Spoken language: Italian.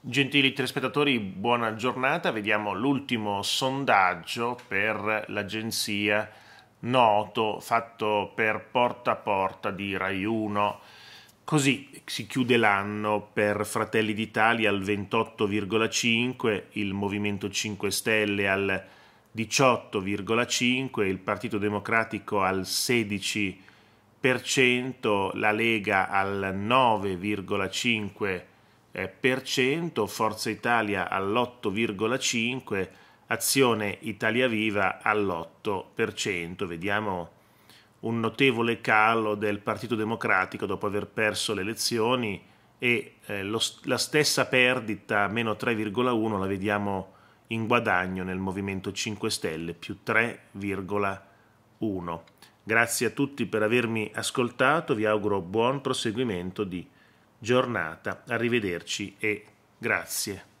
Gentili telespettatori, buona giornata. Vediamo l'ultimo sondaggio per l'agenzia Noto fatto per porta a porta di Rai 1. Così si chiude l'anno per Fratelli d'Italia al 28,5, il Movimento 5 Stelle al 18,5, il Partito Democratico al 16%, la Lega al 9,5%, eh, per cento, Forza Italia all'8,5%, Azione Italia Viva all'8%. Vediamo un notevole calo del Partito Democratico dopo aver perso le elezioni e eh, lo, la stessa perdita, meno 3,1, la vediamo in guadagno nel Movimento 5 Stelle, più 3,1. Grazie a tutti per avermi ascoltato, vi auguro buon proseguimento di giornata. Arrivederci e grazie.